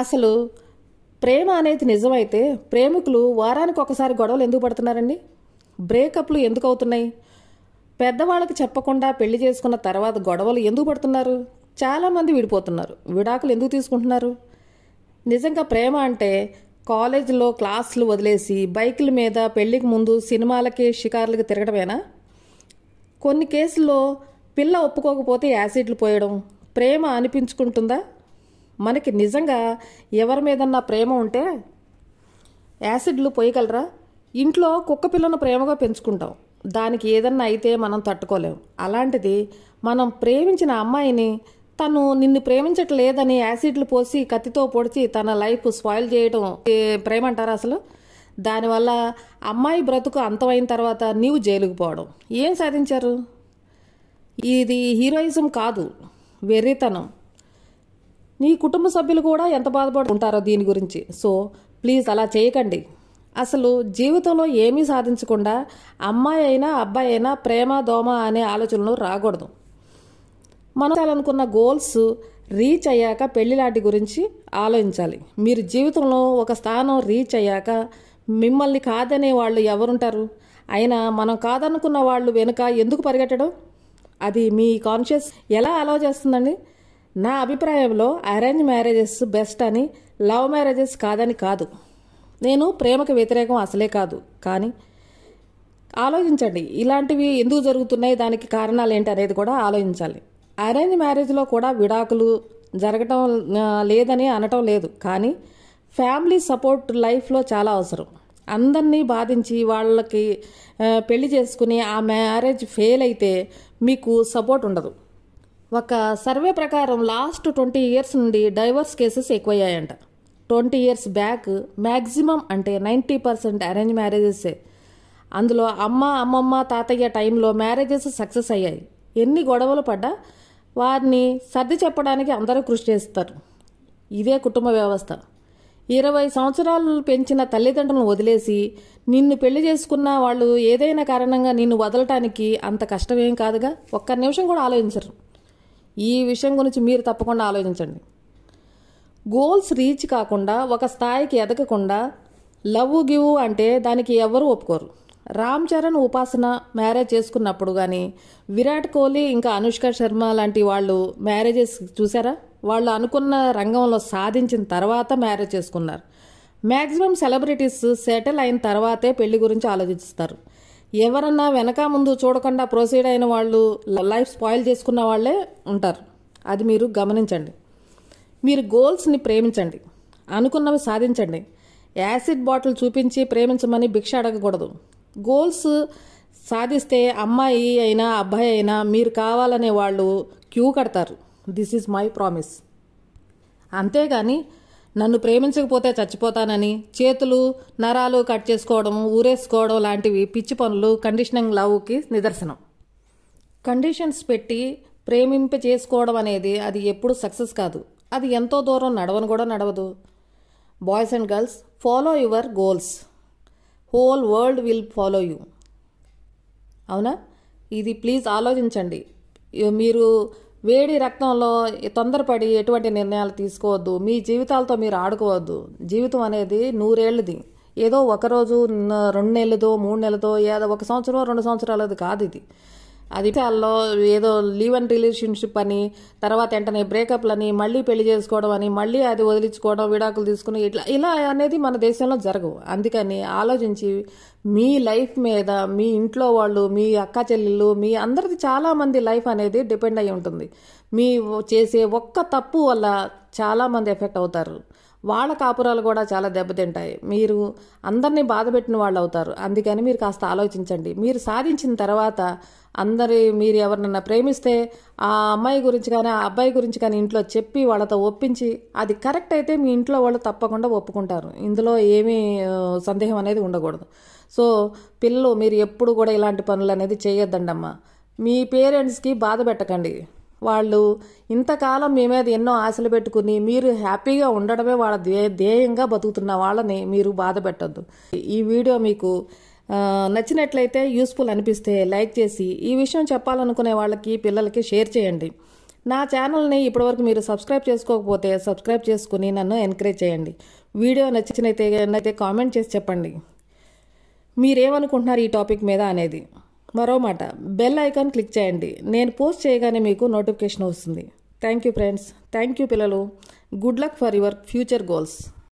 అసలు ప్రేమ అనేది నిజమైతే ప్రేమికులు వారానికి ఒకసారి గొడవలు ఎందుకు పడుతున్నారండి బ్రేకప్లు ఎందుకు అవుతున్నాయి పెద్దవాళ్ళకి చెప్పకుండా పెళ్లి చేసుకున్న తర్వాత గొడవలు ఎందుకు పడుతున్నారు చాలామంది విడిపోతున్నారు విడాకులు ఎందుకు తీసుకుంటున్నారు నిజంగా ప్రేమ అంటే కాలేజీలో క్లాసులు వదిలేసి బైకుల మీద పెళ్లికి ముందు సినిమాలకి షికార్లకి తిరగడమేనా కొన్ని కేసుల్లో పిల్ల ఒప్పుకోకపోతే యాసిడ్లు పోయడం ప్రేమ అనిపించుకుంటుందా మనకి నిజంగా ఎవరి మీదన్నా ప్రేమ ఉంటే యాసిడ్లు పోయగలరా ఇంట్లో కుక్క పిల్లను ప్రేమగా పెంచుకుంటాం దానికి ఏదన్నా అయితే మనం తట్టుకోలేం అలాంటిది మనం ప్రేమించిన అమ్మాయిని తను నిన్ను ప్రేమించట్లేదని యాసిడ్లు పోసి కత్తితో పొడిచి తన లైఫ్ స్పాయిల్ చేయడం ప్రేమ అంటారా అసలు దానివల్ల అమ్మాయి బ్రతుకు అంతమైన తర్వాత నీవు జైలుకు పోవడం ఏం సాధించారు ఇది హీరోయిజం కాదు వెర్రితనం నీ కుటుంబ సభ్యులు కూడా ఎంత బాధపడుతుంటారో దీని గురించి సో ప్లీజ్ అలా చేయకండి అసలు జీవితంలో ఏమీ సాధించకుండా అమ్మాయి అయినా అబ్బాయి అయినా ప్రేమ దోమ అనే ఆలోచనలు రాకూడదు మనం అనుకున్న గోల్స్ రీచ్ అయ్యాక పెళ్లి లాంటి గురించి ఆలోచించాలి మీరు జీవితంలో ఒక స్థానం రీచ్ అయ్యాక మిమ్మల్ని కాదనే వాళ్ళు ఎవరుంటారు అయినా మనం కాదనుకున్న వాళ్ళు వెనుక ఎందుకు పరిగెట్టడం అది మీ కాన్షియస్ ఎలా అలో చేస్తుందండి నా అభిప్రాయంలో అరేంజ్ మ్యారేజెస్ బెస్ట్ అని లవ్ మ్యారేజెస్ కాదని కాదు నేను ప్రేమకు వ్యతిరేకం అసలే కాదు కానీ ఆలోచించండి ఇలాంటివి ఎందుకు జరుగుతున్నాయి దానికి కారణాలు ఏంటి అనేది కూడా ఆలోచించాలి అరేంజ్ మ్యారేజ్లో కూడా విడాకులు జరగటం లేదని అనటం లేదు కానీ ఫ్యామిలీ సపోర్ట్ లైఫ్లో చాలా అవసరం అందరినీ బాధించి వాళ్ళకి పెళ్లి చేసుకుని ఆ మ్యారేజ్ ఫెయిల్ అయితే మీకు సపోర్ట్ ఉండదు ఒక సర్వే ప్రకారం లాస్ట్ ట్వంటీ ఇయర్స్ నుండి డైవర్స్ కేసెస్ ఎక్కువయ్యాయంట ట్వంటీ ఇయర్స్ బ్యాక్ మ్యాక్సిమం అంటే నైంటీ పర్సెంట్ అరేంజ్ మ్యారేజెసే అందులో అమ్మ అమ్మమ్మ తాతయ్య టైంలో మ్యారేజెస్ సక్సెస్ అయ్యాయి ఎన్ని గొడవలు పడ్డా వారిని సర్ది చెప్పడానికి అందరూ కృషి చేస్తారు ఇదే కుటుంబ వ్యవస్థ ఇరవై సంవత్సరాలు పెంచిన తల్లిదండ్రులను వదిలేసి నిన్ను పెళ్లి చేసుకున్న వాళ్ళు ఏదైనా కారణంగా నిన్ను వదలటానికి అంత కష్టమేం కాదుగా ఒక్క నిమిషం కూడా ఆలోచించరు ఈ విషయం గురించి మీరు తప్పకుండా ఆలోచించండి గోల్స్ రీచ్ కాకుండా ఒక స్థాయికి ఎదగకుండా లవ్ గివ్ అంటే దానికి ఎవరు ఒప్పుకోరు రామ్ చరణ్ ఉపాసన మ్యారేజ్ చేసుకున్నప్పుడు కానీ విరాట్ కోహ్లీ ఇంకా అనుష్క శర్మ లాంటి వాళ్ళు మ్యారేజెస్ చూసారా వాళ్ళు అనుకున్న రంగంలో సాధించిన తర్వాత మ్యారేజ్ చేసుకున్నారు మ్యాక్సిమం సెలబ్రిటీస్ సెటిల్ అయిన తర్వాతే పెళ్లి గురించి ఆలోచిస్తారు ఎవరన్నా వెనక ముందు చూడకుండా ప్రొసీడ్ అయిన వాళ్ళు లైఫ్ స్పాయిల్ చేసుకున్న వాళ్ళే ఉంటారు అది మీరు గమనించండి మీరు గోల్స్ని ప్రేమించండి అనుకున్నవి సాధించండి యాసిడ్ బాటిల్ చూపించి ప్రేమించమని భిక్ష అడగకూడదు గోల్స్ సాధిస్తే అమ్మాయి అయినా అబ్బాయి అయినా మీరు కావాలనే వాళ్ళు క్యూ కడతారు దిస్ ఈజ్ మై ప్రామిస్ అంతేగాని నన్ను ప్రేమించకపోతే చచ్చిపోతానని చేతులు నరాలు కట్ చేసుకోవడం ఊరేసుకోవడం లాంటివి పిచ్చి పనులు కండిషనింగ్ లవ్కి నిదర్శనం కండిషన్స్ పెట్టి ప్రేమింప చేసుకోవడం అనేది అది ఎప్పుడు సక్సెస్ కాదు అది ఎంతో దూరం నడవను కూడా నడవదు boys and girls follow your goals whole world will follow you అవునా ఇది ప్లీజ్ ఆలోచించండి మీరు వేడి రక్తంలో తొందరపడి ఎటువంటి నిర్ణయాలు తీసుకోవద్దు మీ జీవితాలతో మీరు ఆడుకోవద్దు జీవితం అనేది నూరేళ్ళది ఏదో ఒకరోజు రెండు నెలలతో మూడు నెలలదో ఏదో ఒక సంవత్సరం రెండు సంవత్సరాలది కాదు ఇది అది విషయాల్లో ఏదో లీవ్ అండ్ రిలేషన్షిప్ అని తర్వాత వెంటనే బ్రేకప్లని మళ్ళీ పెళ్లి చేసుకోవడం అని మళ్ళీ అది వదిలించుకోవడం విడాకులు తీసుకుని ఇట్లా ఇలా అనేది మన దేశంలో జరగవు అందుకని ఆలోచించి మీ లైఫ్ మీద మీ ఇంట్లో వాళ్ళు మీ అక్క చెల్లెళ్ళు మీ అందరిది చాలామంది లైఫ్ అనేది డిపెండ్ అయి ఉంటుంది మీ చేసే ఒక్క తప్పు వల్ల చాలామంది ఎఫెక్ట్ అవుతారు వాళ్ళ కాపురాలు కూడా చాలా దెబ్బతింటాయి మీరు అందరినీ బాధపెట్టిన వాళ్ళు అవుతారు అందుకని మీరు కాస్త ఆలోచించండి మీరు సాధించిన తర్వాత అందరి మీరు ఎవరినన్నా ప్రేమిస్తే ఆ అమ్మాయి గురించి కానీ ఆ అబ్బాయి గురించి కానీ ఇంట్లో చెప్పి వాళ్ళతో ఒప్పించి అది కరెక్ట్ అయితే మీ ఇంట్లో వాళ్ళు తప్పకుండా ఒప్పుకుంటారు ఇందులో ఏమీ సందేహం అనేది ఉండకూడదు సో పిల్లలు మీరు ఎప్పుడు కూడా ఇలాంటి పనులు అనేది చేయొద్దండమ్మా మీ పేరెంట్స్కి బాధ పెట్టకండి వాళ్ళు ఇంతకాలం మీ మీద ఎన్నో ఆశలు పెట్టుకుని మీరు హ్యాపీగా ఉండడమే వాళ్ళ ధ్యే ధ్యేయంగా బతుకుతున్న వాళ్ళని మీరు బాధ పెట్టద్దు ఈ వీడియో మీకు నచ్చినట్లయితే యూస్ఫుల్ అనిపిస్తే లైక్ చేసి ఈ విషయం చెప్పాలనుకునే వాళ్ళకి పిల్లలకి షేర్ చేయండి నా ఛానల్ని ఇప్పటివరకు మీరు సబ్స్క్రైబ్ చేసుకోకపోతే సబ్స్క్రైబ్ చేసుకుని నన్ను ఎంకరేజ్ చేయండి వీడియో నచ్చినైతే నైతే కామెంట్ చేసి చెప్పండి మీరేమనుకుంటున్నారు ఈ టాపిక్ మీద అనేది మరో మాట బెల్ ఐకాన్ క్లిక్ చేయండి నేను పోస్ట్ చేయగానే మీకు నోటిఫికేషన్ వస్తుంది thank you friends thank you పిల్లలు good luck for your future goals